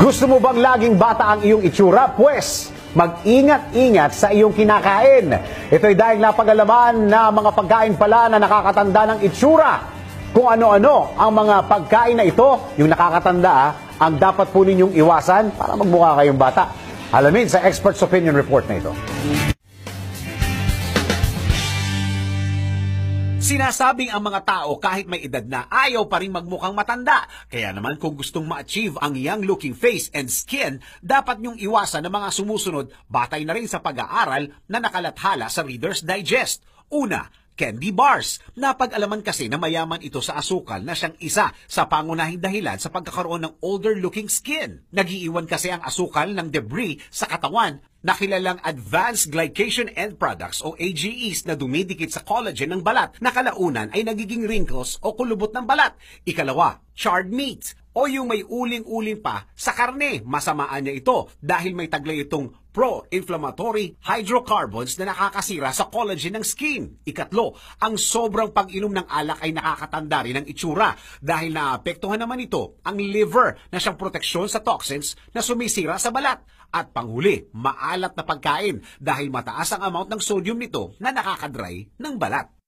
Gusto mo bang laging bata ang iyong itsura? Pwes, mag-ingat-ingat sa iyong kinakain. Ito'y dahil napagalaman na mga pagkain pala na nakakatanda ng itsura. Kung ano-ano ang mga pagkain na ito, yung nakakatanda ah, ang dapat po ninyong iwasan para magmukha kayong bata. Alamin sa Expert's Opinion Report na ito. Sinasabing ang mga tao kahit may edad na ayaw pa rin magmukhang matanda. Kaya naman kung gustong ma-achieve ang young looking face and skin, dapat nyong iwasan ng mga sumusunod batay na rin sa pag-aaral na nakalathala sa Reader's Digest. Una, candy bars. Napag-alaman kasi na mayaman ito sa asukal na siyang isa sa pangunahing dahilan sa pagkakaroon ng older looking skin. Nagiiwan kasi ang asukal ng debris sa katawan na kilalang Advanced Glycation End Products o AGEs na dumidikit sa collagen ng balat na kalaunan ay nagiging wrinkles o kulubot ng balat. Ikalawa, charred meat o yung may uling-uling pa sa karne. Masamaan niya ito dahil may taglay itong pro-inflammatory hydrocarbons na nakakasira sa collagen ng skin. Ikatlo, ang sobrang pag-inom ng alak ay nakakatanda rin ang itsura dahil naapektuhan naman ito ang liver na siyang proteksyon sa toxins na sumisira sa balat. At panghuli, maalat na pagkain dahil mataas ang amount ng sodium nito na nakakadry ng balat.